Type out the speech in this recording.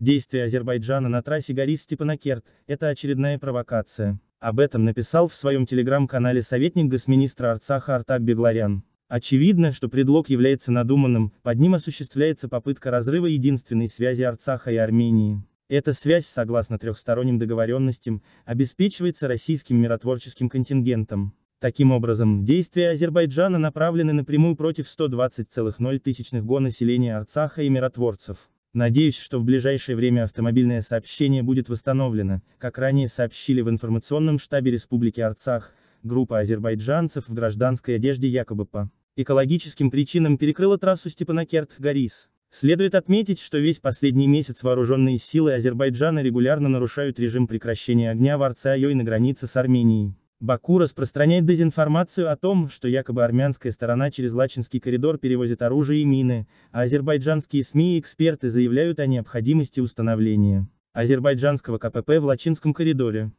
Действия Азербайджана на трассе Горис-Степанакерт – это очередная провокация. Об этом написал в своем телеграм-канале советник госминистра Арцаха Артак Бегларян. Очевидно, что предлог является надуманным, под ним осуществляется попытка разрыва единственной связи Арцаха и Армении. Эта связь, согласно трехсторонним договоренностям, обеспечивается российским миротворческим контингентом. Таким образом, действия Азербайджана направлены напрямую против 120,0 тысячных го населения Арцаха и миротворцев. Надеюсь, что в ближайшее время автомобильное сообщение будет восстановлено, как ранее сообщили в информационном штабе Республики Арцах, группа азербайджанцев в гражданской одежде якобы по экологическим причинам перекрыла трассу Степанакерт-Горис. Следует отметить, что весь последний месяц вооруженные силы Азербайджана регулярно нарушают режим прекращения огня в Арцаё и на границе с Арменией. Баку распространяет дезинформацию о том, что якобы армянская сторона через Лачинский коридор перевозит оружие и мины, а азербайджанские СМИ и эксперты заявляют о необходимости установления азербайджанского КПП в Лачинском коридоре.